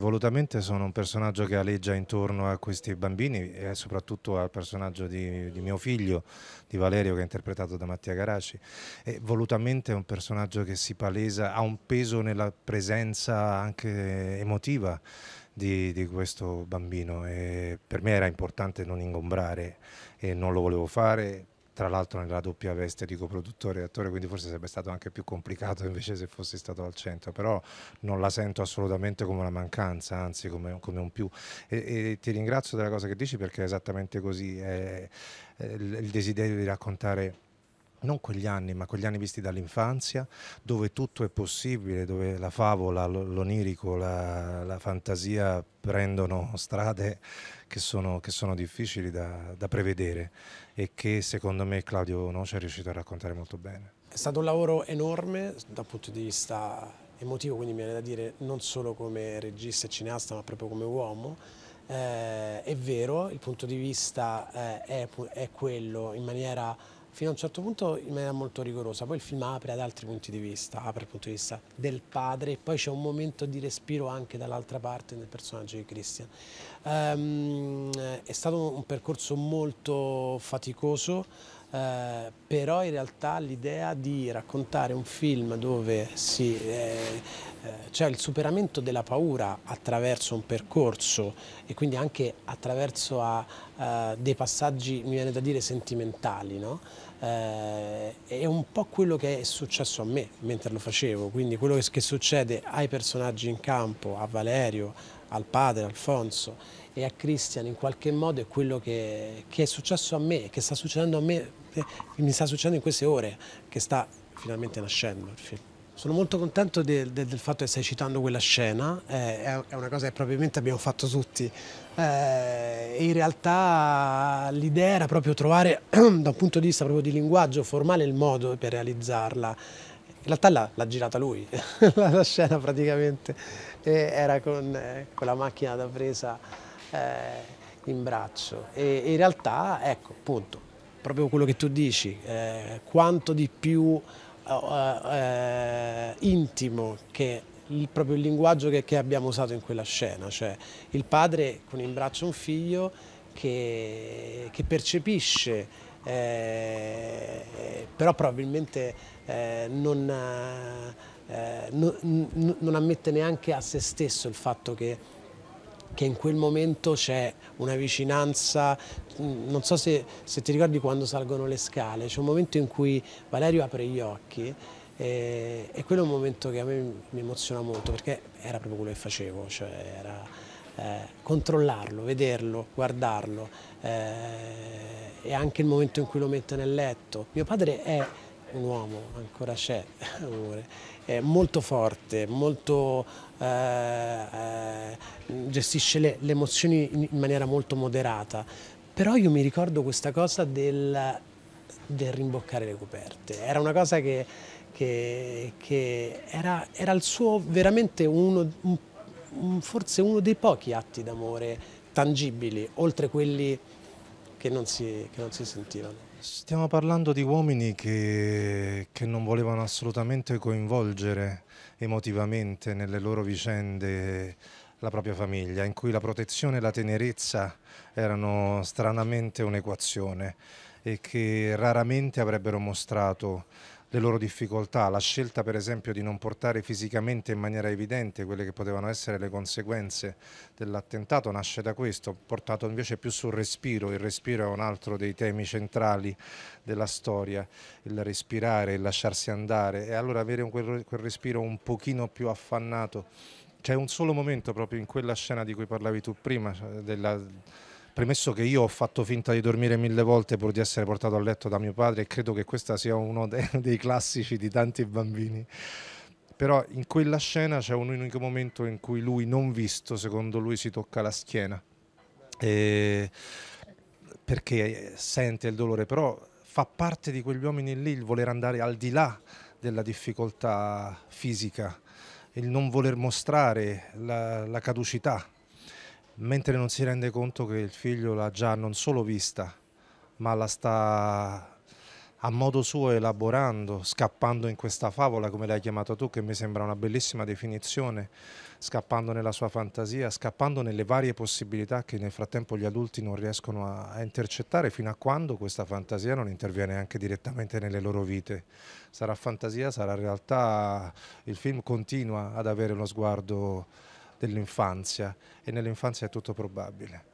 Volutamente sono un personaggio che aleggia intorno a questi bambini e soprattutto al personaggio di, di, mio figlio, di Valerio, che è interpretato da Mattia Garaci. E volutamente è un personaggio che si palesa, ha un peso nella presenza anche emotiva di, di questo bambino. E per me era importante non ingombrare e non lo volevo fare tra l'altro nella doppia veste di coproduttore e attore, quindi forse sarebbe stato anche più complicato invece se fossi stato al centro, però non la sento assolutamente come una mancanza, anzi come, come un più. E, e, ti ringrazio della cosa che dici perché è esattamente così, è, è il desiderio di raccontare non quegli anni, ma quegli anni visti dall'infanzia, dove tutto è possibile, dove la favola, l'onirico, la, la fantasia prendono strade che sono, che sono difficili da, da, prevedere e che secondo me Claudio Noce è riuscito a raccontare molto bene. È stato un lavoro enorme dal punto di vista emotivo, quindi mi viene da dire non solo come regista e cineasta, ma proprio come uomo. Eh, è vero, il punto di vista eh, è, è quello in maniera fino a un certo punto in maniera molto rigorosa, poi il film apre ad altri punti di vista, apre il punto di vista del padre e poi c'è un momento di respiro anche dall'altra parte nel personaggio di Christian. Um, è stato un percorso molto faticoso, eh, però in realtà l'idea di raccontare un film dove si, eh, eh, c'è il superamento della paura attraverso un percorso e quindi anche attraverso a, a eh, dei passaggi, mi viene da dire, sentimentali, no? Eh, è un po' quello che è successo a me mentre lo facevo, quindi quello che, che succede ai personaggi in campo, a Valerio, al padre Alfonso e a Cristian in qualche modo è quello che, che, è successo a me, che sta succedendo a me, che mi sta succedendo in queste ore, che sta finalmente nascendo il film. Sono molto contento del, del, del fatto che stai citando quella scena, eh, è, è, una cosa che probabilmente abbiamo fatto tutti. Eh, in realtà l'idea era proprio trovare da un punto di vista proprio di linguaggio formale il modo per realizzarla. In realtà l'ha girata lui, la, la, scena praticamente, e era con, eh, con, la macchina da presa eh, in braccio. E, e, in realtà, ecco, appunto, proprio quello che tu dici, eh, quanto di più eh, eh, intimo che il proprio linguaggio che, che, abbiamo usato in quella scena, cioè il padre con in braccio un figlio che, che percepisce eh, però probabilmente eh, non, eh, non, non, ammette neanche a se stesso il fatto che, che in quel momento c'è una vicinanza, non so se, se, ti ricordi quando salgono le scale, c'è un momento in cui Valerio apre gli occhi eh, e, quello è un momento che a me mi emoziona molto perché era proprio quello che facevo, cioè era eh, controllarlo, vederlo, guardarlo eh, e anche il momento in cui lo metto nel letto. Mio padre è un uomo, ancora c'è, amore, è molto forte, molto, eh, eh gestisce le, le emozioni in maniera molto moderata, però io mi ricordo questa cosa del, del rimboccare le coperte, era una cosa che, che, che era, era, il suo veramente uno, un forse uno dei pochi atti d'amore tangibili, oltre quelli che non si, che non si sentivano. Stiamo parlando di uomini che, che, non volevano assolutamente coinvolgere emotivamente nelle loro vicende la propria famiglia, in cui la protezione e la tenerezza erano stranamente un'equazione e che raramente avrebbero mostrato le loro difficoltà, la scelta per esempio di non portare fisicamente in maniera evidente quelle che potevano essere le conseguenze dell'attentato nasce da questo, portato invece più sul respiro, il respiro è un altro dei temi centrali della storia, il respirare, il lasciarsi andare e allora avere quel, respiro un pochino più affannato c'è un solo momento proprio in quella scena di cui parlavi tu prima, cioè della, Premesso che io ho fatto finta di dormire mille volte pur di essere portato a letto da mio padre e credo che questo sia uno de dei classici di tanti bambini. Però in quella scena c'è un unico momento in cui lui, non visto, secondo lui si tocca la schiena. E perché sente il dolore, però fa parte di quegli uomini lì il voler andare al di là della difficoltà fisica, il non voler mostrare la, la caducità, mentre non si rende conto che il figlio l'ha già non solo vista, ma la sta a modo suo elaborando, scappando in questa favola, come l'hai chiamata tu, che mi sembra una bellissima definizione, scappando nella sua fantasia, scappando nelle varie possibilità che nel frattempo gli adulti non riescono a, a intercettare fino a quando questa fantasia non interviene anche direttamente nelle loro vite. Sarà fantasia, sarà realtà, il film continua ad avere uno sguardo dell'infanzia e nell'infanzia è tutto probabile.